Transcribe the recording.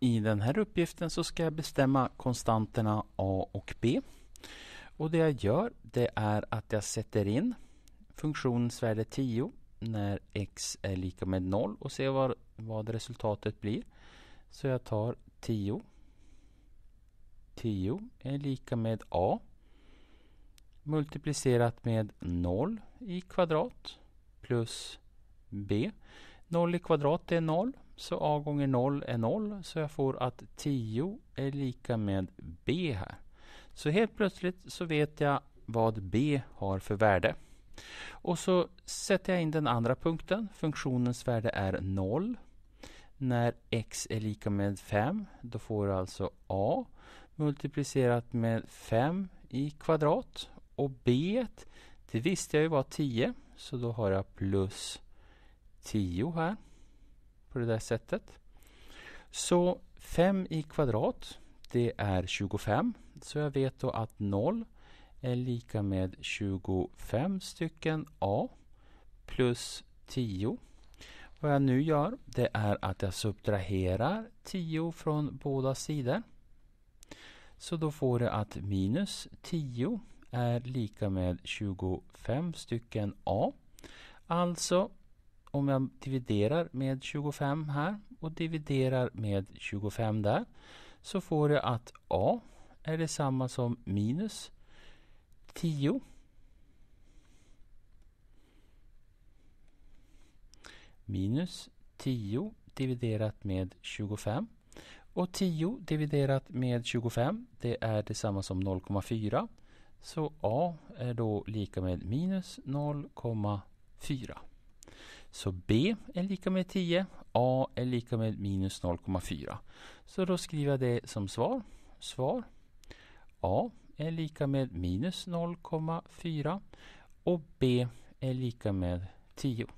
I den här uppgiften så ska jag bestämma konstanterna a och b. Och det jag gör det är att jag sätter in funktionens värde 10 när x är lika med 0 och ser vad, vad resultatet blir. Så jag tar 10. 10 är lika med a multiplicerat med 0 i kvadrat plus b. 0 i kvadrat är 0 så a gånger 0 är 0, så jag får att 10 är lika med b här. Så helt plötsligt så vet jag vad b har för värde. Och så sätter jag in den andra punkten. Funktionens värde är 0. När x är lika med 5, då får du alltså a multiplicerat med 5 i kvadrat. Och b, det visste jag ju var 10, så då har jag plus 10 här på det där sättet. Så 5 i kvadrat, det är 25. Så jag vet då att 0 är lika med 25 stycken A plus 10. Vad jag nu gör, det är att jag subtraherar 10 från båda sidor. Så då får jag att minus 10 är lika med 25 stycken A. Alltså om jag dividerar med 25 här och dividerar med 25 där så får jag att A är detsamma som minus 10 minus 10 dividerat med 25. Och 10 dividerat med 25 det är detsamma som 0,4. Så A är då lika med minus 0,4. Så B är lika med 10, A är lika med minus 0,4. Så då skriver jag det som svar. Svar A är lika med minus 0,4 och B är lika med 10.